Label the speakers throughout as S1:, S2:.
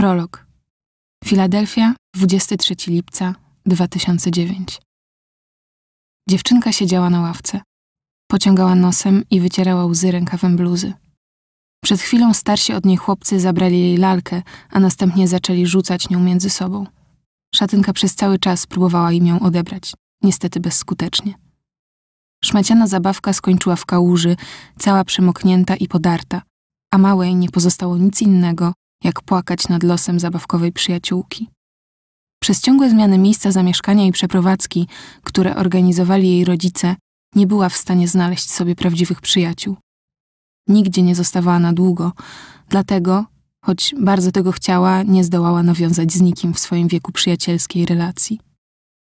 S1: Prolog. Filadelfia, 23 lipca 2009. Dziewczynka siedziała na ławce. Pociągała nosem i wycierała łzy rękawem bluzy. Przed chwilą starsi od niej chłopcy zabrali jej lalkę, a następnie zaczęli rzucać nią między sobą. Szatynka przez cały czas próbowała im ją odebrać, niestety bezskutecznie. Szmaciana zabawka skończyła w kałuży, cała przemoknięta i podarta, a małej nie pozostało nic innego, jak płakać nad losem zabawkowej przyjaciółki. Przez ciągłe zmiany miejsca zamieszkania i przeprowadzki, które organizowali jej rodzice, nie była w stanie znaleźć sobie prawdziwych przyjaciół. Nigdzie nie zostawała na długo, dlatego, choć bardzo tego chciała, nie zdołała nawiązać z nikim w swoim wieku przyjacielskiej relacji.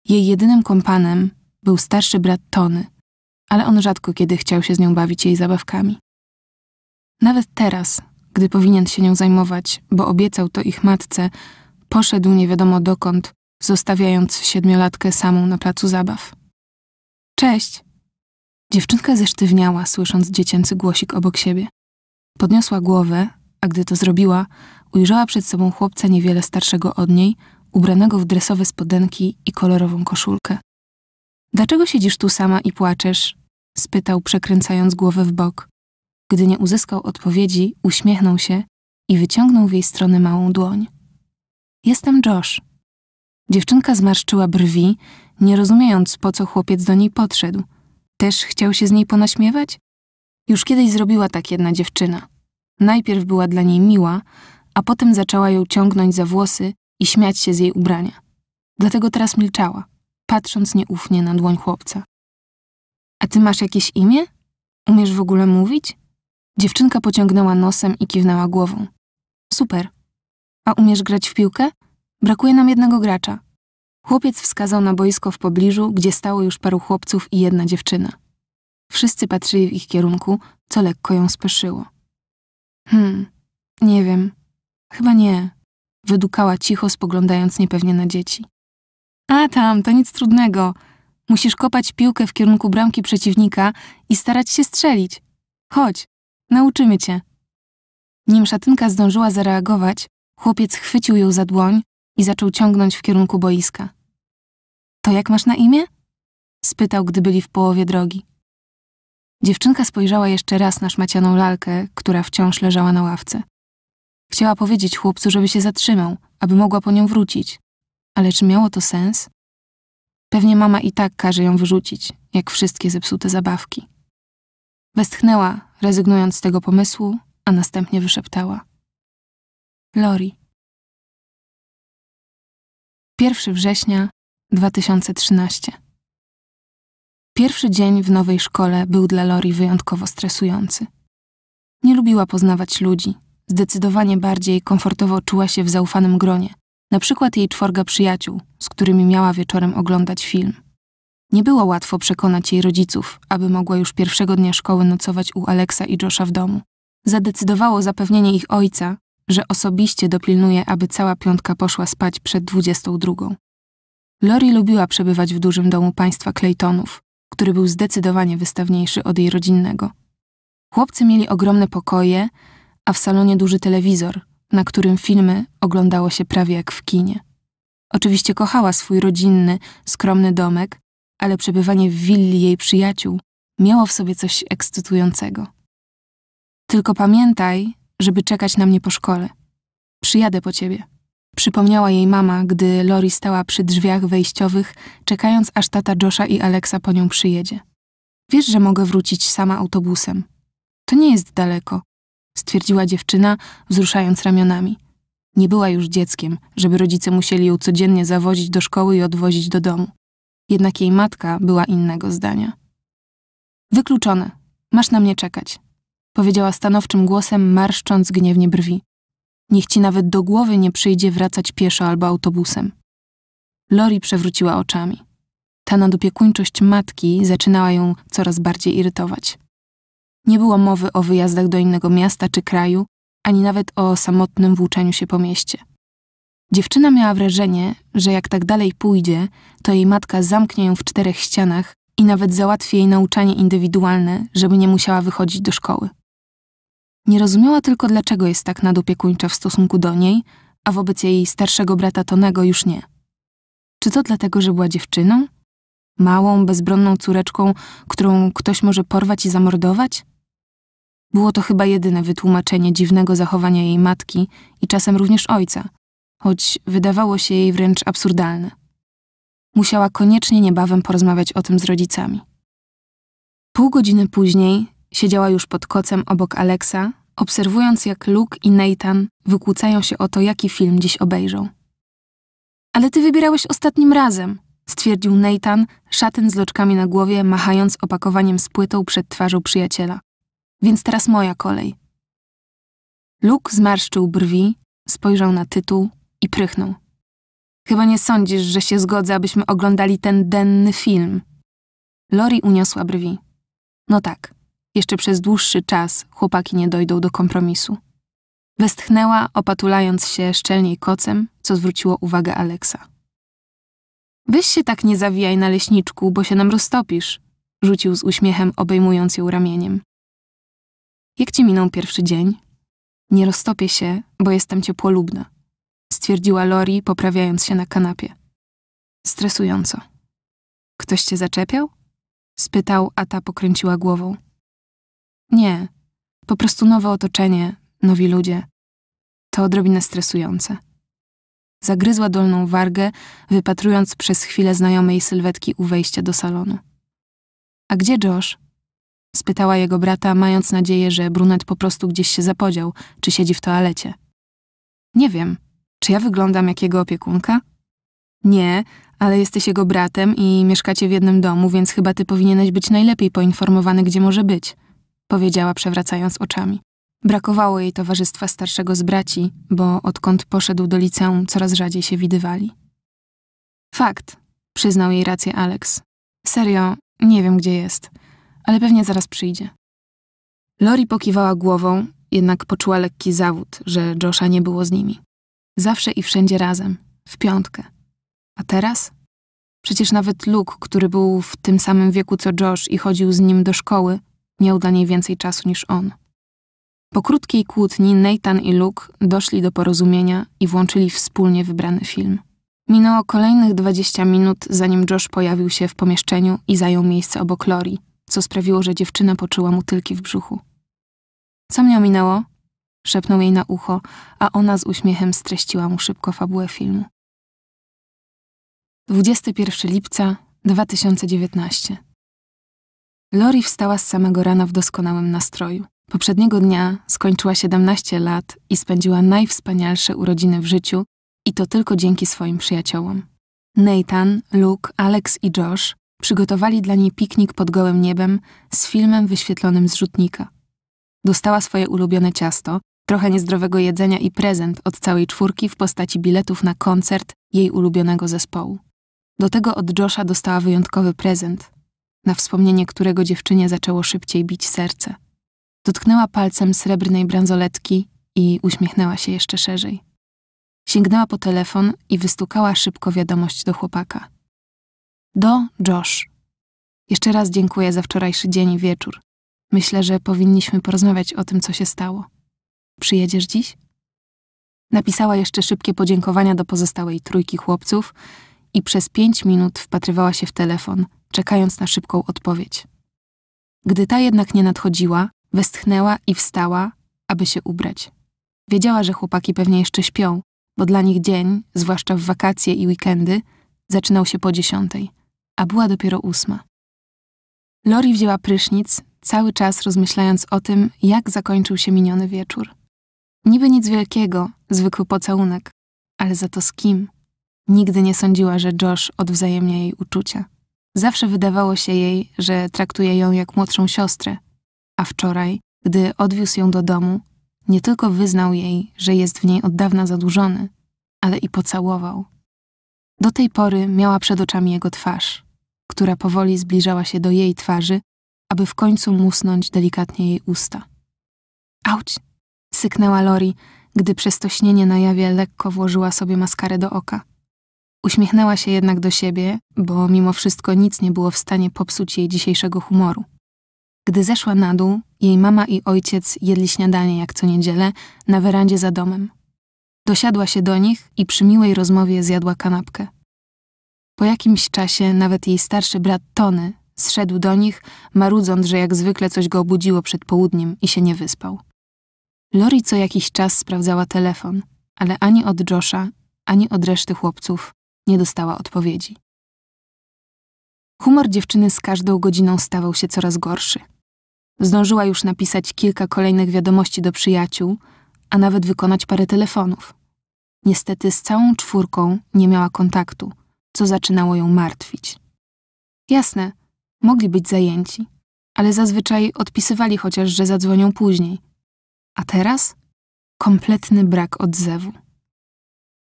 S1: Jej jedynym kompanem był starszy brat Tony, ale on rzadko kiedy chciał się z nią bawić jej zabawkami. Nawet teraz, gdy powinien się nią zajmować, bo obiecał to ich matce, poszedł nie wiadomo dokąd, zostawiając siedmiolatkę samą na placu zabaw. Cześć! Dziewczynka zesztywniała, słysząc dziecięcy głosik obok siebie. Podniosła głowę, a gdy to zrobiła, ujrzała przed sobą chłopca niewiele starszego od niej, ubranego w dresowe spodenki i kolorową koszulkę. Dlaczego siedzisz tu sama i płaczesz? spytał, przekręcając głowę w bok. Gdy nie uzyskał odpowiedzi, uśmiechnął się i wyciągnął w jej stronę małą dłoń. Jestem Josh. Dziewczynka zmarszczyła brwi, nie rozumiejąc, po co chłopiec do niej podszedł. Też chciał się z niej ponaśmiewać? Już kiedyś zrobiła tak jedna dziewczyna. Najpierw była dla niej miła, a potem zaczęła ją ciągnąć za włosy i śmiać się z jej ubrania. Dlatego teraz milczała, patrząc nieufnie na dłoń chłopca. A ty masz jakieś imię? Umiesz w ogóle mówić? Dziewczynka pociągnęła nosem i kiwnęła głową. Super. A umiesz grać w piłkę? Brakuje nam jednego gracza. Chłopiec wskazał na boisko w pobliżu, gdzie stało już paru chłopców i jedna dziewczyna. Wszyscy patrzyli w ich kierunku, co lekko ją speszyło. Hmm, nie wiem. Chyba nie. Wydukała cicho, spoglądając niepewnie na dzieci. A tam, to nic trudnego. Musisz kopać piłkę w kierunku bramki przeciwnika i starać się strzelić. Chodź. Nauczymy cię. Nim szatynka zdążyła zareagować, chłopiec chwycił ją za dłoń i zaczął ciągnąć w kierunku boiska. To jak masz na imię? spytał, gdy byli w połowie drogi. Dziewczynka spojrzała jeszcze raz na szmacianą lalkę, która wciąż leżała na ławce. Chciała powiedzieć chłopcu, żeby się zatrzymał, aby mogła po nią wrócić. Ale czy miało to sens? Pewnie mama i tak każe ją wyrzucić, jak wszystkie zepsute zabawki. Westchnęła, rezygnując z tego pomysłu, a następnie wyszeptała. Lori. 1 września 2013. Pierwszy dzień w nowej szkole był dla Lori wyjątkowo stresujący. Nie lubiła poznawać ludzi, zdecydowanie bardziej komfortowo czuła się w zaufanym gronie, na przykład jej czworga przyjaciół, z którymi miała wieczorem oglądać film. Nie było łatwo przekonać jej rodziców, aby mogła już pierwszego dnia szkoły nocować u Alexa i Josha w domu. Zadecydowało zapewnienie ich ojca, że osobiście dopilnuje, aby cała piątka poszła spać przed 22. Lori lubiła przebywać w dużym domu państwa Claytonów, który był zdecydowanie wystawniejszy od jej rodzinnego. Chłopcy mieli ogromne pokoje, a w salonie duży telewizor, na którym filmy oglądało się prawie jak w kinie. Oczywiście kochała swój rodzinny, skromny domek, ale przebywanie w willi jej przyjaciół miało w sobie coś ekscytującego. Tylko pamiętaj, żeby czekać na mnie po szkole. Przyjadę po ciebie. Przypomniała jej mama, gdy Lori stała przy drzwiach wejściowych, czekając aż tata Josha i Alexa po nią przyjedzie. Wiesz, że mogę wrócić sama autobusem. To nie jest daleko, stwierdziła dziewczyna, wzruszając ramionami. Nie była już dzieckiem, żeby rodzice musieli ją codziennie zawozić do szkoły i odwozić do domu. Jednak jej matka była innego zdania. Wykluczone. Masz na mnie czekać. Powiedziała stanowczym głosem, marszcząc gniewnie brwi. Niech ci nawet do głowy nie przyjdzie wracać pieszo albo autobusem. Lori przewróciła oczami. Ta nadopiekuńczość matki zaczynała ją coraz bardziej irytować. Nie było mowy o wyjazdach do innego miasta czy kraju, ani nawet o samotnym włóczeniu się po mieście. Dziewczyna miała wrażenie, że jak tak dalej pójdzie, to jej matka zamknie ją w czterech ścianach i nawet załatwi jej nauczanie indywidualne, żeby nie musiała wychodzić do szkoły. Nie rozumiała tylko, dlaczego jest tak nadopiekuńcza w stosunku do niej, a wobec jej starszego brata Tonego już nie. Czy to dlatego, że była dziewczyną? Małą, bezbronną córeczką, którą ktoś może porwać i zamordować? Było to chyba jedyne wytłumaczenie dziwnego zachowania jej matki i czasem również ojca, choć wydawało się jej wręcz absurdalne. Musiała koniecznie niebawem porozmawiać o tym z rodzicami. Pół godziny później siedziała już pod kocem obok Alexa, obserwując jak Luke i Nathan wykłócają się o to, jaki film dziś obejrzą. Ale ty wybierałeś ostatnim razem, stwierdził Nathan, szatyn z loczkami na głowie, machając opakowaniem z płytą przed twarzą przyjaciela. Więc teraz moja kolej. Luke zmarszczył brwi, spojrzał na tytuł, i prychnął. Chyba nie sądzisz, że się zgodzę, abyśmy oglądali ten denny film. Lori uniosła brwi. No tak, jeszcze przez dłuższy czas chłopaki nie dojdą do kompromisu. Westchnęła, opatulając się szczelniej kocem, co zwróciło uwagę Aleksa. Weź się tak nie zawijaj na leśniczku, bo się nam roztopisz, rzucił z uśmiechem, obejmując ją ramieniem. Jak ci minął pierwszy dzień? Nie roztopię się, bo jestem ciepłolubna stwierdziła Lori, poprawiając się na kanapie. Stresująco. Ktoś cię zaczepiał? spytał, a ta pokręciła głową. Nie, po prostu nowe otoczenie, nowi ludzie. To odrobinę stresujące. Zagryzła dolną wargę, wypatrując przez chwilę znajomej sylwetki u wejścia do salonu. A gdzie Josh? spytała jego brata, mając nadzieję, że brunet po prostu gdzieś się zapodział, czy siedzi w toalecie. Nie wiem, czy ja wyglądam jak jego opiekunka? Nie, ale jesteś jego bratem i mieszkacie w jednym domu, więc chyba ty powinieneś być najlepiej poinformowany, gdzie może być, powiedziała przewracając oczami. Brakowało jej towarzystwa starszego z braci, bo odkąd poszedł do liceum, coraz rzadziej się widywali. Fakt, przyznał jej rację Alex. Serio, nie wiem gdzie jest, ale pewnie zaraz przyjdzie. Lori pokiwała głową, jednak poczuła lekki zawód, że Josha nie było z nimi. Zawsze i wszędzie razem, w piątkę. A teraz? Przecież nawet Luke, który był w tym samym wieku co Josh i chodził z nim do szkoły, miał dla niej więcej czasu niż on. Po krótkiej kłótni Nathan i Luke doszli do porozumienia i włączyli wspólnie wybrany film. Minęło kolejnych 20 minut, zanim Josh pojawił się w pomieszczeniu i zajął miejsce obok Lori, co sprawiło, że dziewczyna poczuła mu tylki w brzuchu. Co mnie ominęło? Szepnął jej na ucho, a ona z uśmiechem streściła mu szybko fabułę filmu. 21 lipca 2019 Lori wstała z samego rana w doskonałym nastroju. Poprzedniego dnia skończyła 17 lat i spędziła najwspanialsze urodziny w życiu i to tylko dzięki swoim przyjaciołom. Nathan, Luke, Alex i Josh przygotowali dla niej piknik pod gołym niebem z filmem wyświetlonym z rzutnika. Dostała swoje ulubione ciasto, trochę niezdrowego jedzenia i prezent od całej czwórki w postaci biletów na koncert jej ulubionego zespołu. Do tego od Josha dostała wyjątkowy prezent, na wspomnienie którego dziewczynie zaczęło szybciej bić serce. Dotknęła palcem srebrnej bransoletki i uśmiechnęła się jeszcze szerzej. Sięgnęła po telefon i wystukała szybko wiadomość do chłopaka. Do Josh. Jeszcze raz dziękuję za wczorajszy dzień i wieczór. Myślę, że powinniśmy porozmawiać o tym, co się stało. Przyjedziesz dziś? Napisała jeszcze szybkie podziękowania do pozostałej trójki chłopców i przez pięć minut wpatrywała się w telefon, czekając na szybką odpowiedź. Gdy ta jednak nie nadchodziła, westchnęła i wstała, aby się ubrać. Wiedziała, że chłopaki pewnie jeszcze śpią, bo dla nich dzień, zwłaszcza w wakacje i weekendy, zaczynał się po dziesiątej, a była dopiero ósma. Lori wzięła prysznic, cały czas rozmyślając o tym, jak zakończył się miniony wieczór. Niby nic wielkiego, zwykły pocałunek, ale za to z kim? Nigdy nie sądziła, że Josh odwzajemnia jej uczucia. Zawsze wydawało się jej, że traktuje ją jak młodszą siostrę, a wczoraj, gdy odwiózł ją do domu, nie tylko wyznał jej, że jest w niej od dawna zadłużony, ale i pocałował. Do tej pory miała przed oczami jego twarz, która powoli zbliżała się do jej twarzy, aby w końcu musnąć delikatnie jej usta. Auć! Syknęła Lori, gdy przez to śnienie na jawie lekko włożyła sobie maskarę do oka. Uśmiechnęła się jednak do siebie, bo mimo wszystko nic nie było w stanie popsuć jej dzisiejszego humoru. Gdy zeszła na dół, jej mama i ojciec jedli śniadanie jak co niedzielę na werandzie za domem. Dosiadła się do nich i przy miłej rozmowie zjadła kanapkę. Po jakimś czasie nawet jej starszy brat Tony zszedł do nich, marudząc, że jak zwykle coś go obudziło przed południem i się nie wyspał. Lori co jakiś czas sprawdzała telefon, ale ani od Josha, ani od reszty chłopców nie dostała odpowiedzi. Humor dziewczyny z każdą godziną stawał się coraz gorszy. Zdążyła już napisać kilka kolejnych wiadomości do przyjaciół, a nawet wykonać parę telefonów. Niestety z całą czwórką nie miała kontaktu, co zaczynało ją martwić. Jasne, mogli być zajęci, ale zazwyczaj odpisywali chociaż, że zadzwonią później, a teraz kompletny brak odzewu.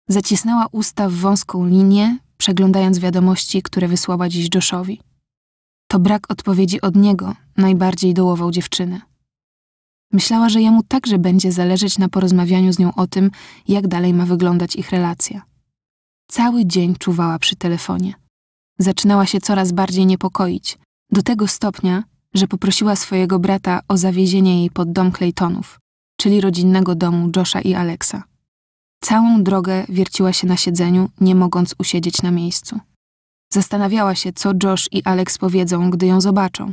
S1: Zacisnęła usta w wąską linię, przeglądając wiadomości, które wysłała dziś Joshowi. To brak odpowiedzi od niego najbardziej dołował dziewczynę. Myślała, że jemu także będzie zależeć na porozmawianiu z nią o tym, jak dalej ma wyglądać ich relacja. Cały dzień czuwała przy telefonie. Zaczynała się coraz bardziej niepokoić, do tego stopnia, że poprosiła swojego brata o zawiezienie jej pod dom Claytonów czyli rodzinnego domu Josha i Alexa. Całą drogę wierciła się na siedzeniu, nie mogąc usiedzieć na miejscu. Zastanawiała się, co Josh i Alex powiedzą, gdy ją zobaczą.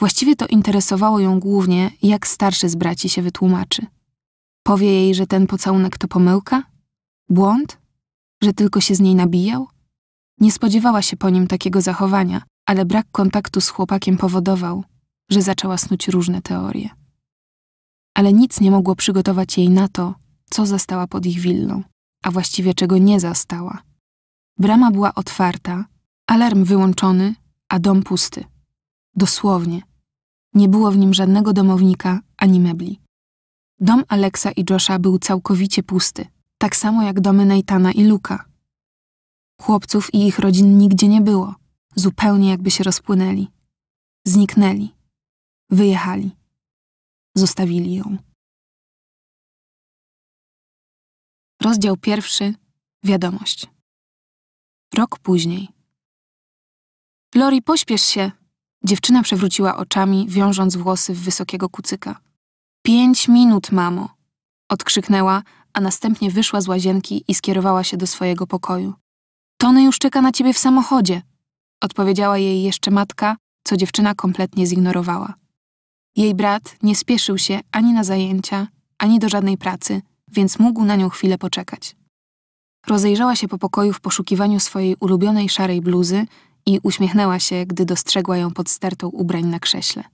S1: Właściwie to interesowało ją głównie, jak starszy z braci się wytłumaczy. Powie jej, że ten pocałunek to pomyłka? Błąd? Że tylko się z niej nabijał? Nie spodziewała się po nim takiego zachowania, ale brak kontaktu z chłopakiem powodował, że zaczęła snuć różne teorie ale nic nie mogło przygotować jej na to, co zastała pod ich willą, a właściwie czego nie zastała. Brama była otwarta, alarm wyłączony, a dom pusty. Dosłownie. Nie było w nim żadnego domownika ani mebli. Dom Alexa i Josha był całkowicie pusty, tak samo jak domy Neitana i Luka. Chłopców i ich rodzin nigdzie nie było, zupełnie jakby się rozpłynęli. Zniknęli. Wyjechali. Zostawili ją. Rozdział pierwszy. Wiadomość. Rok później. Lori, pośpiesz się! Dziewczyna przewróciła oczami, wiążąc włosy w wysokiego kucyka. Pięć minut, mamo! Odkrzyknęła, a następnie wyszła z łazienki i skierowała się do swojego pokoju. Tony już czeka na ciebie w samochodzie! Odpowiedziała jej jeszcze matka, co dziewczyna kompletnie zignorowała. Jej brat nie spieszył się ani na zajęcia, ani do żadnej pracy, więc mógł na nią chwilę poczekać. Rozejrzała się po pokoju w poszukiwaniu swojej ulubionej szarej bluzy i uśmiechnęła się, gdy dostrzegła ją pod stertą ubrań na krześle.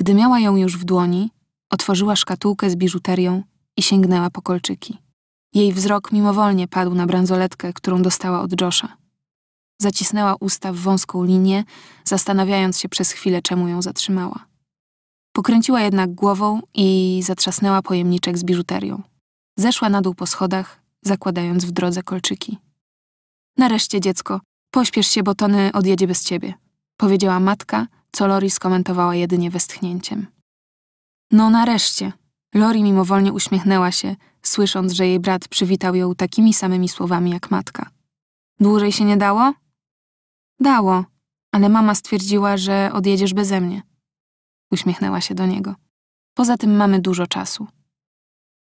S1: Gdy miała ją już w dłoni, otworzyła szkatułkę z biżuterią i sięgnęła po kolczyki. Jej wzrok mimowolnie padł na bransoletkę, którą dostała od Josha. Zacisnęła usta w wąską linię, zastanawiając się przez chwilę, czemu ją zatrzymała. Pokręciła jednak głową i zatrzasnęła pojemniczek z biżuterią. Zeszła na dół po schodach, zakładając w drodze kolczyki. Nareszcie, dziecko, pośpiesz się, bo Tony odjedzie bez ciebie, powiedziała matka, co Lori skomentowała jedynie westchnięciem. No nareszcie. Lori mimowolnie uśmiechnęła się, słysząc, że jej brat przywitał ją takimi samymi słowami jak matka. Dłużej się nie dało? Dało, ale mama stwierdziła, że odjedziesz beze mnie. Uśmiechnęła się do niego. Poza tym mamy dużo czasu.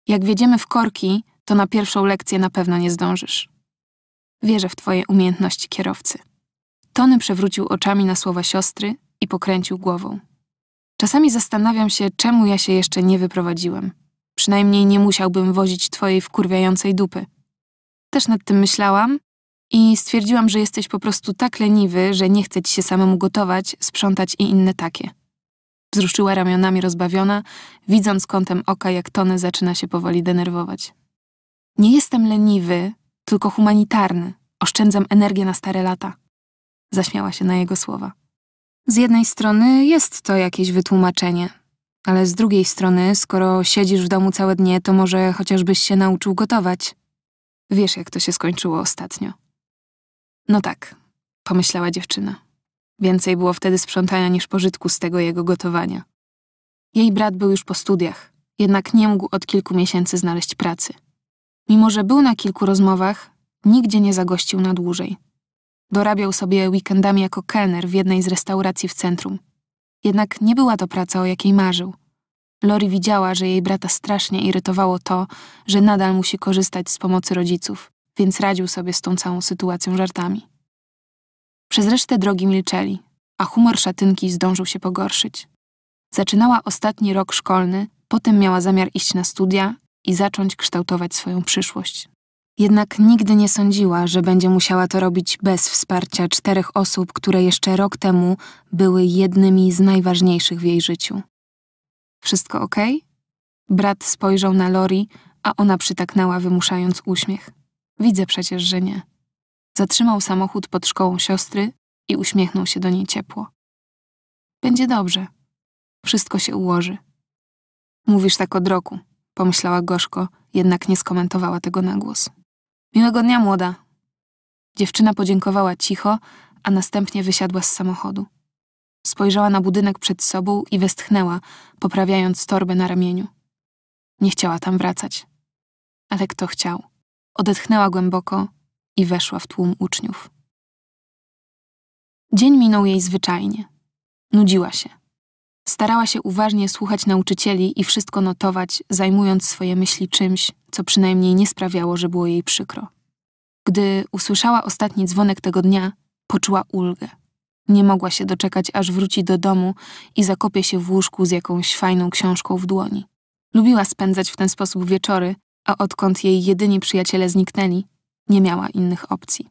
S1: Jak wjedziemy w korki, to na pierwszą lekcję na pewno nie zdążysz. Wierzę w twoje umiejętności kierowcy. Tony przewrócił oczami na słowa siostry i pokręcił głową. Czasami zastanawiam się, czemu ja się jeszcze nie wyprowadziłem. Przynajmniej nie musiałbym wozić twojej wkurwiającej dupy. Też nad tym myślałam i stwierdziłam, że jesteś po prostu tak leniwy, że nie chce ci się samemu gotować, sprzątać i inne takie. Wzruszyła ramionami rozbawiona, widząc kątem oka, jak Tony zaczyna się powoli denerwować. Nie jestem leniwy, tylko humanitarny. Oszczędzam energię na stare lata. Zaśmiała się na jego słowa. Z jednej strony jest to jakieś wytłumaczenie, ale z drugiej strony, skoro siedzisz w domu całe dnie, to może chociażbyś się nauczył gotować. Wiesz, jak to się skończyło ostatnio. No tak, pomyślała dziewczyna. Więcej było wtedy sprzątania niż pożytku z tego jego gotowania. Jej brat był już po studiach, jednak nie mógł od kilku miesięcy znaleźć pracy. Mimo, że był na kilku rozmowach, nigdzie nie zagościł na dłużej. Dorabiał sobie weekendami jako kelner w jednej z restauracji w centrum. Jednak nie była to praca, o jakiej marzył. Lori widziała, że jej brata strasznie irytowało to, że nadal musi korzystać z pomocy rodziców, więc radził sobie z tą całą sytuacją żartami. Przez resztę drogi milczeli, a humor szatynki zdążył się pogorszyć. Zaczynała ostatni rok szkolny, potem miała zamiar iść na studia i zacząć kształtować swoją przyszłość. Jednak nigdy nie sądziła, że będzie musiała to robić bez wsparcia czterech osób, które jeszcze rok temu były jednymi z najważniejszych w jej życiu. Wszystko ok? Brat spojrzał na Lori, a ona przytaknęła, wymuszając uśmiech. Widzę przecież, że nie. Zatrzymał samochód pod szkołą siostry i uśmiechnął się do niej ciepło. Będzie dobrze. Wszystko się ułoży. Mówisz tak od roku, pomyślała gorzko, jednak nie skomentowała tego na głos. Miłego dnia, młoda. Dziewczyna podziękowała cicho, a następnie wysiadła z samochodu. Spojrzała na budynek przed sobą i westchnęła, poprawiając torbę na ramieniu. Nie chciała tam wracać. Ale kto chciał? Odetchnęła głęboko i weszła w tłum uczniów. Dzień minął jej zwyczajnie. Nudziła się. Starała się uważnie słuchać nauczycieli i wszystko notować, zajmując swoje myśli czymś, co przynajmniej nie sprawiało, że było jej przykro. Gdy usłyszała ostatni dzwonek tego dnia, poczuła ulgę. Nie mogła się doczekać, aż wróci do domu i zakopie się w łóżku z jakąś fajną książką w dłoni. Lubiła spędzać w ten sposób wieczory, a odkąd jej jedyni przyjaciele zniknęli, nie miała innych opcji.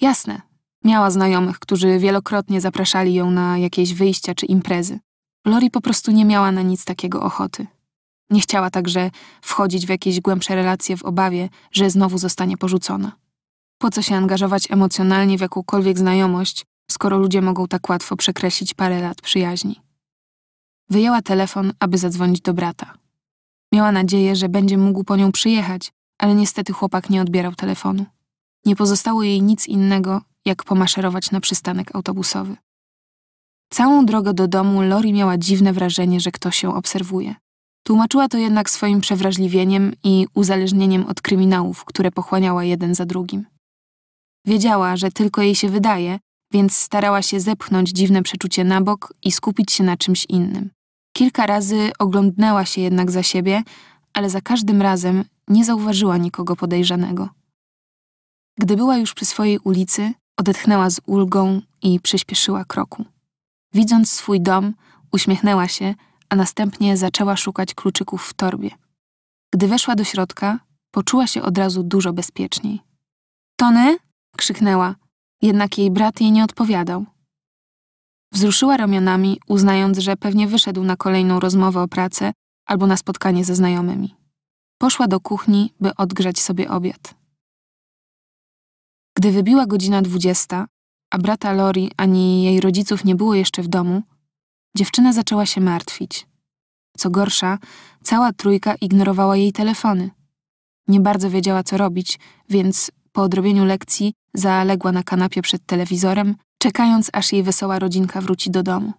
S1: Jasne, miała znajomych, którzy wielokrotnie zapraszali ją na jakieś wyjścia czy imprezy. Lori po prostu nie miała na nic takiego ochoty. Nie chciała także wchodzić w jakieś głębsze relacje w obawie, że znowu zostanie porzucona. Po co się angażować emocjonalnie w jakąkolwiek znajomość, skoro ludzie mogą tak łatwo przekreślić parę lat przyjaźni? Wyjęła telefon, aby zadzwonić do brata. Miała nadzieję, że będzie mógł po nią przyjechać, ale niestety chłopak nie odbierał telefonu. Nie pozostało jej nic innego, jak pomaszerować na przystanek autobusowy. Całą drogę do domu Lori miała dziwne wrażenie, że ktoś ją obserwuje. Tłumaczyła to jednak swoim przewrażliwieniem i uzależnieniem od kryminałów, które pochłaniała jeden za drugim. Wiedziała, że tylko jej się wydaje, więc starała się zepchnąć dziwne przeczucie na bok i skupić się na czymś innym. Kilka razy oglądnęła się jednak za siebie, ale za każdym razem nie zauważyła nikogo podejrzanego. Gdy była już przy swojej ulicy, odetchnęła z ulgą i przyspieszyła kroku. Widząc swój dom, uśmiechnęła się, a następnie zaczęła szukać kluczyków w torbie. Gdy weszła do środka, poczuła się od razu dużo bezpieczniej. Tony? krzyknęła, jednak jej brat jej nie odpowiadał. Wzruszyła ramionami, uznając, że pewnie wyszedł na kolejną rozmowę o pracę albo na spotkanie ze znajomymi. Poszła do kuchni, by odgrzać sobie obiad. Gdy wybiła godzina dwudziesta, a brata Lori ani jej rodziców nie było jeszcze w domu, dziewczyna zaczęła się martwić. Co gorsza, cała trójka ignorowała jej telefony. Nie bardzo wiedziała, co robić, więc po odrobieniu lekcji zaległa na kanapie przed telewizorem, czekając, aż jej wesoła rodzinka wróci do domu.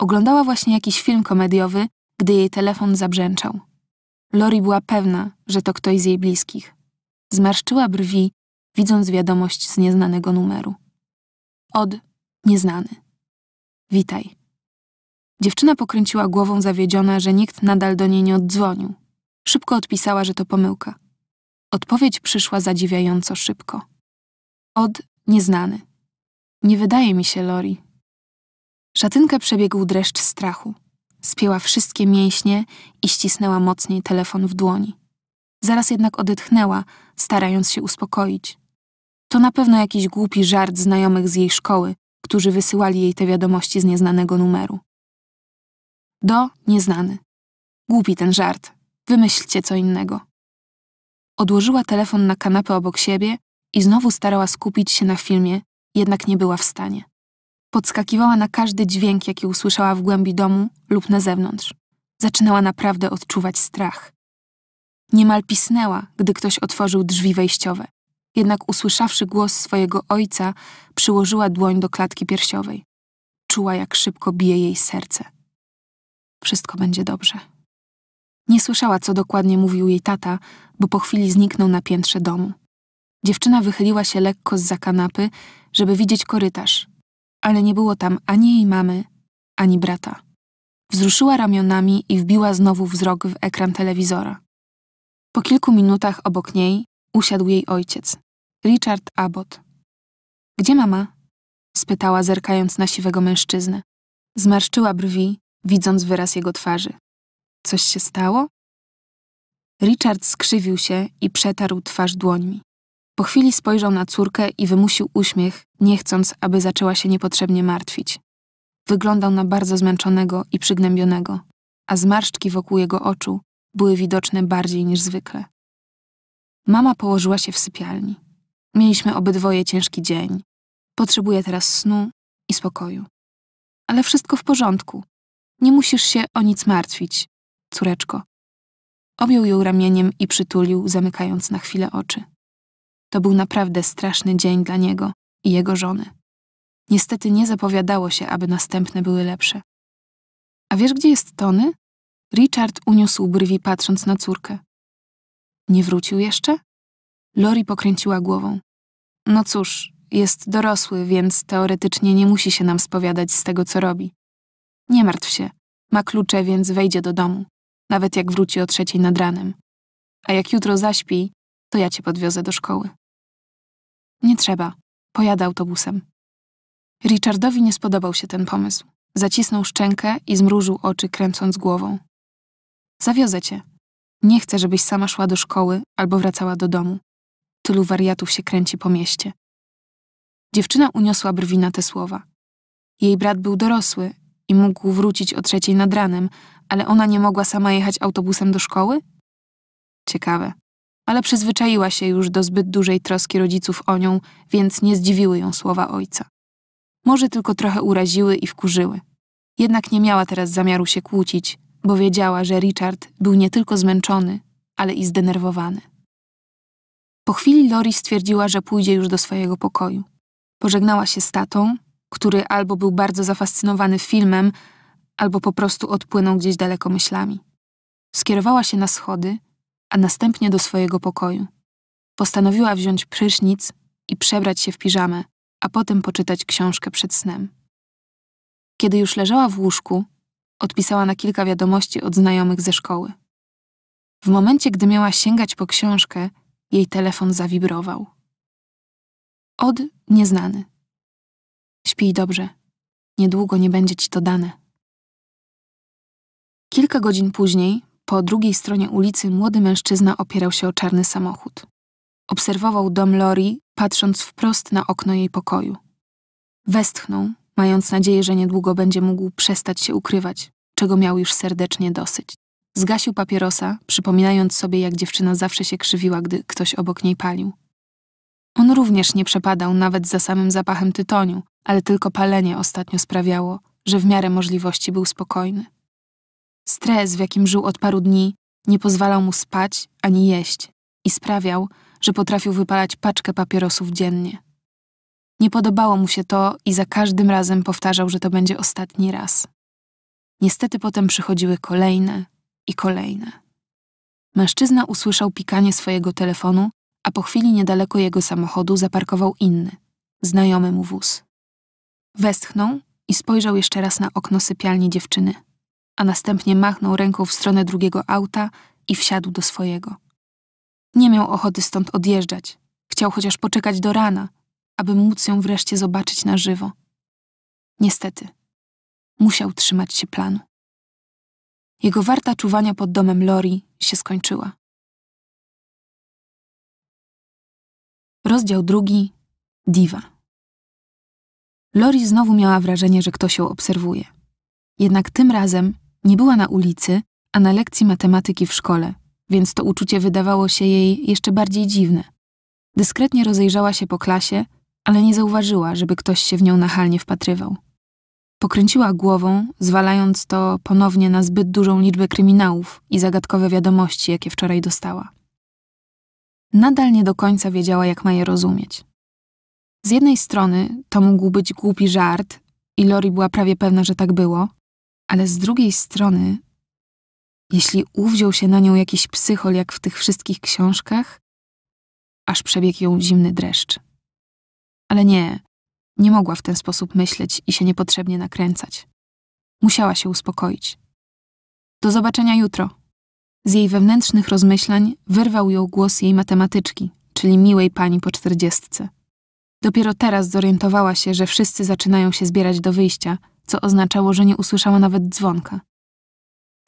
S1: Oglądała właśnie jakiś film komediowy, gdy jej telefon zabrzęczał. Lori była pewna, że to ktoś z jej bliskich. Zmarszczyła brwi, widząc wiadomość z nieznanego numeru. Od nieznany. Witaj. Dziewczyna pokręciła głową zawiedziona, że nikt nadal do niej nie oddzwonił. Szybko odpisała, że to pomyłka. Odpowiedź przyszła zadziwiająco szybko. Od nieznany. Nie wydaje mi się, Lori. Szatynkę przebiegł dreszcz strachu. Spięła wszystkie mięśnie i ścisnęła mocniej telefon w dłoni. Zaraz jednak odetchnęła, starając się uspokoić. To na pewno jakiś głupi żart znajomych z jej szkoły, którzy wysyłali jej te wiadomości z nieznanego numeru. Do nieznany. Głupi ten żart. Wymyślcie co innego. Odłożyła telefon na kanapę obok siebie i znowu starała skupić się na filmie, jednak nie była w stanie. Podskakiwała na każdy dźwięk, jaki usłyszała w głębi domu lub na zewnątrz. Zaczynała naprawdę odczuwać strach. Niemal pisnęła, gdy ktoś otworzył drzwi wejściowe. Jednak usłyszawszy głos swojego ojca, przyłożyła dłoń do klatki piersiowej. Czuła, jak szybko bije jej serce. Wszystko będzie dobrze. Nie słyszała, co dokładnie mówił jej tata, bo po chwili zniknął na piętrze domu. Dziewczyna wychyliła się lekko z za kanapy, żeby widzieć korytarz, ale nie było tam ani jej mamy, ani brata. Wzruszyła ramionami i wbiła znowu wzrok w ekran telewizora. Po kilku minutach obok niej usiadł jej ojciec, Richard Abbott. Gdzie mama? spytała, zerkając na siwego mężczyznę. Zmarszczyła brwi, widząc wyraz jego twarzy. Coś się stało? Richard skrzywił się i przetarł twarz dłońmi. Po chwili spojrzał na córkę i wymusił uśmiech, nie chcąc, aby zaczęła się niepotrzebnie martwić. Wyglądał na bardzo zmęczonego i przygnębionego, a zmarszczki wokół jego oczu były widoczne bardziej niż zwykle. Mama położyła się w sypialni. Mieliśmy obydwoje ciężki dzień. Potrzebuję teraz snu i spokoju. Ale wszystko w porządku. Nie musisz się o nic martwić, córeczko. Objął ją ramieniem i przytulił, zamykając na chwilę oczy. To był naprawdę straszny dzień dla niego i jego żony. Niestety nie zapowiadało się, aby następne były lepsze. A wiesz, gdzie jest Tony? Richard uniósł brwi, patrząc na córkę. Nie wrócił jeszcze? Lori pokręciła głową. No cóż, jest dorosły, więc teoretycznie nie musi się nam spowiadać z tego, co robi. Nie martw się. Ma klucze, więc wejdzie do domu, nawet jak wróci o trzeciej nad ranem. A jak jutro zaśpi, to ja cię podwiozę do szkoły. Nie trzeba. Pojadę autobusem. Richardowi nie spodobał się ten pomysł. Zacisnął szczękę i zmrużył oczy, kręcąc głową. Zawiozę cię. Nie chcę, żebyś sama szła do szkoły albo wracała do domu. Tylu wariatów się kręci po mieście. Dziewczyna uniosła brwi na te słowa. Jej brat był dorosły i mógł wrócić o trzeciej nad ranem, ale ona nie mogła sama jechać autobusem do szkoły? Ciekawe ale przyzwyczaiła się już do zbyt dużej troski rodziców o nią, więc nie zdziwiły ją słowa ojca. Może tylko trochę uraziły i wkurzyły. Jednak nie miała teraz zamiaru się kłócić, bo wiedziała, że Richard był nie tylko zmęczony, ale i zdenerwowany. Po chwili Lori stwierdziła, że pójdzie już do swojego pokoju. Pożegnała się z tatą, który albo był bardzo zafascynowany filmem, albo po prostu odpłynął gdzieś daleko myślami. Skierowała się na schody a następnie do swojego pokoju. Postanowiła wziąć prysznic i przebrać się w piżamę, a potem poczytać książkę przed snem. Kiedy już leżała w łóżku, odpisała na kilka wiadomości od znajomych ze szkoły. W momencie, gdy miała sięgać po książkę, jej telefon zawibrował. Od nieznany. Śpij dobrze. Niedługo nie będzie ci to dane. Kilka godzin później po drugiej stronie ulicy młody mężczyzna opierał się o czarny samochód. Obserwował dom Lori, patrząc wprost na okno jej pokoju. Westchnął, mając nadzieję, że niedługo będzie mógł przestać się ukrywać, czego miał już serdecznie dosyć. Zgasił papierosa, przypominając sobie, jak dziewczyna zawsze się krzywiła, gdy ktoś obok niej palił. On również nie przepadał nawet za samym zapachem tytoniu, ale tylko palenie ostatnio sprawiało, że w miarę możliwości był spokojny. Stres, w jakim żył od paru dni, nie pozwalał mu spać ani jeść i sprawiał, że potrafił wypalać paczkę papierosów dziennie. Nie podobało mu się to i za każdym razem powtarzał, że to będzie ostatni raz. Niestety potem przychodziły kolejne i kolejne. Mężczyzna usłyszał pikanie swojego telefonu, a po chwili niedaleko jego samochodu zaparkował inny, znajomy mu wóz. Westchnął i spojrzał jeszcze raz na okno sypialni dziewczyny a następnie machnął ręką w stronę drugiego auta i wsiadł do swojego. Nie miał ochoty stąd odjeżdżać. Chciał chociaż poczekać do rana, aby móc ją wreszcie zobaczyć na żywo. Niestety, musiał trzymać się planu. Jego warta czuwania pod domem Lori się skończyła. Rozdział drugi Diwa. Lori znowu miała wrażenie, że ktoś ją obserwuje. Jednak tym razem nie była na ulicy, a na lekcji matematyki w szkole, więc to uczucie wydawało się jej jeszcze bardziej dziwne. Dyskretnie rozejrzała się po klasie, ale nie zauważyła, żeby ktoś się w nią nachalnie wpatrywał. Pokręciła głową, zwalając to ponownie na zbyt dużą liczbę kryminałów i zagadkowe wiadomości, jakie wczoraj dostała. Nadal nie do końca wiedziała, jak ma je rozumieć. Z jednej strony to mógł być głupi żart, i Lori była prawie pewna, że tak było, ale z drugiej strony, jeśli uwziął się na nią jakiś psychol, jak w tych wszystkich książkach, aż przebiegł ją zimny dreszcz. Ale nie, nie mogła w ten sposób myśleć i się niepotrzebnie nakręcać. Musiała się uspokoić. Do zobaczenia jutro. Z jej wewnętrznych rozmyślań wyrwał ją głos jej matematyczki, czyli miłej pani po czterdziestce. Dopiero teraz zorientowała się, że wszyscy zaczynają się zbierać do wyjścia, co oznaczało, że nie usłyszała nawet dzwonka.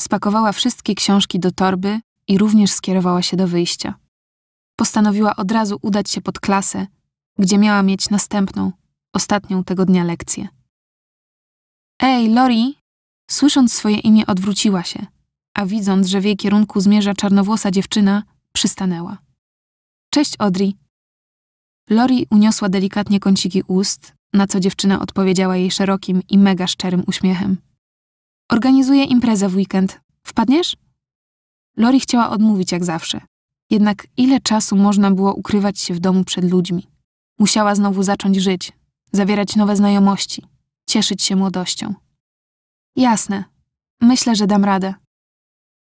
S1: Spakowała wszystkie książki do torby i również skierowała się do wyjścia. Postanowiła od razu udać się pod klasę, gdzie miała mieć następną, ostatnią tego dnia lekcję. Ej, Lori! Słysząc swoje imię, odwróciła się, a widząc, że w jej kierunku zmierza czarnowłosa dziewczyna, przystanęła. Cześć, Odri. Lori uniosła delikatnie kąciki ust na co dziewczyna odpowiedziała jej szerokim i mega szczerym uśmiechem. Organizuję imprezę w weekend. Wpadniesz? Lori chciała odmówić jak zawsze. Jednak ile czasu można było ukrywać się w domu przed ludźmi? Musiała znowu zacząć żyć, zawierać nowe znajomości, cieszyć się młodością. Jasne. Myślę, że dam radę.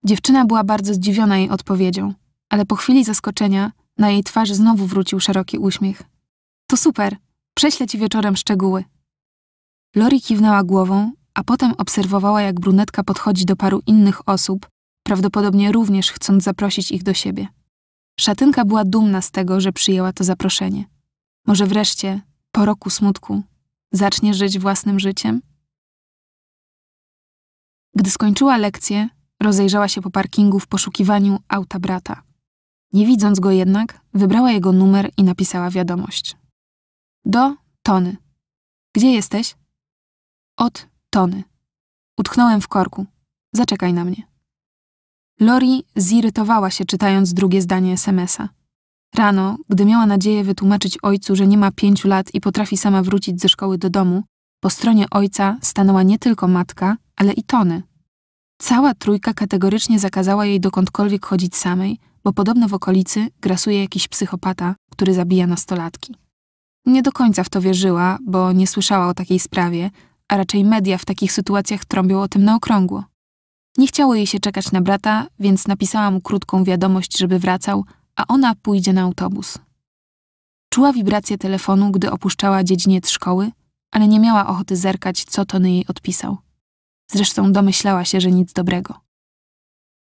S1: Dziewczyna była bardzo zdziwiona jej odpowiedzią, ale po chwili zaskoczenia na jej twarz znowu wrócił szeroki uśmiech. To super. Prześlę ci wieczorem szczegóły. Lori kiwnęła głową, a potem obserwowała, jak brunetka podchodzi do paru innych osób, prawdopodobnie również chcąc zaprosić ich do siebie. Szatynka była dumna z tego, że przyjęła to zaproszenie. Może wreszcie, po roku smutku, zacznie żyć własnym życiem? Gdy skończyła lekcję, rozejrzała się po parkingu w poszukiwaniu auta brata. Nie widząc go jednak, wybrała jego numer i napisała wiadomość. Do Tony. Gdzie jesteś? Od Tony. Utknąłem w korku. Zaczekaj na mnie. Lori zirytowała się czytając drugie zdanie SMS-a. Rano, gdy miała nadzieję wytłumaczyć ojcu, że nie ma pięciu lat i potrafi sama wrócić ze szkoły do domu, po stronie ojca stanęła nie tylko matka, ale i Tony. Cała trójka kategorycznie zakazała jej dokądkolwiek chodzić samej, bo podobno w okolicy grasuje jakiś psychopata, który zabija nastolatki. Nie do końca w to wierzyła, bo nie słyszała o takiej sprawie, a raczej media w takich sytuacjach trąbią o tym na okrągło. Nie chciało jej się czekać na brata, więc napisała mu krótką wiadomość, żeby wracał, a ona pójdzie na autobus. Czuła wibrację telefonu, gdy opuszczała dziedziniec szkoły, ale nie miała ochoty zerkać, co Tony jej odpisał. Zresztą domyślała się, że nic dobrego.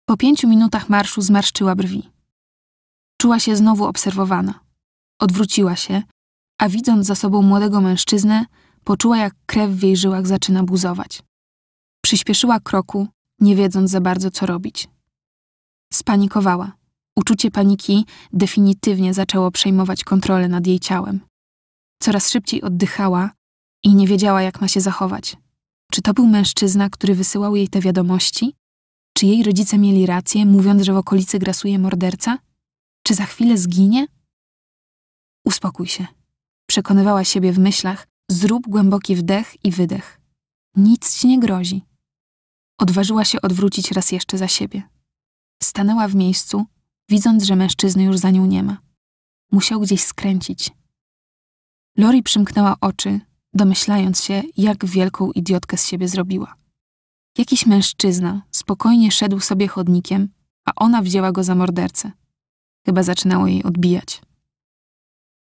S1: Po pięciu minutach marszu zmarszczyła brwi. Czuła się znowu obserwowana. Odwróciła się, a widząc za sobą młodego mężczyznę, poczuła jak krew w jej żyłach zaczyna buzować. Przyspieszyła kroku, nie wiedząc za bardzo co robić. Spanikowała. Uczucie paniki definitywnie zaczęło przejmować kontrolę nad jej ciałem. Coraz szybciej oddychała i nie wiedziała, jak ma się zachować. Czy to był mężczyzna, który wysyłał jej te wiadomości? Czy jej rodzice mieli rację, mówiąc, że w okolicy grasuje morderca? Czy za chwilę zginie? Uspokój się, Przekonywała siebie w myślach, zrób głęboki wdech i wydech. Nic ci nie grozi. Odważyła się odwrócić raz jeszcze za siebie. Stanęła w miejscu, widząc, że mężczyzny już za nią nie ma. Musiał gdzieś skręcić. Lori przymknęła oczy, domyślając się, jak wielką idiotkę z siebie zrobiła. Jakiś mężczyzna spokojnie szedł sobie chodnikiem, a ona wzięła go za mordercę. Chyba zaczynało jej odbijać.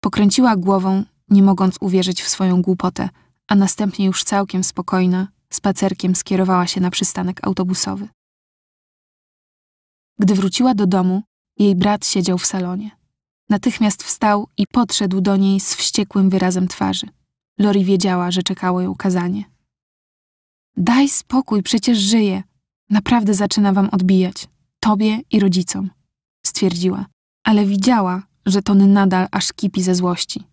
S1: Pokręciła głową, nie mogąc uwierzyć w swoją głupotę, a następnie już całkiem spokojna, spacerkiem skierowała się na przystanek autobusowy. Gdy wróciła do domu, jej brat siedział w salonie. Natychmiast wstał i podszedł do niej z wściekłym wyrazem twarzy. Lori wiedziała, że czekało ją kazanie. Daj spokój, przecież żyje. Naprawdę zaczyna wam odbijać. Tobie i rodzicom, stwierdziła, ale widziała, że Tony nadal aż kipi ze złości.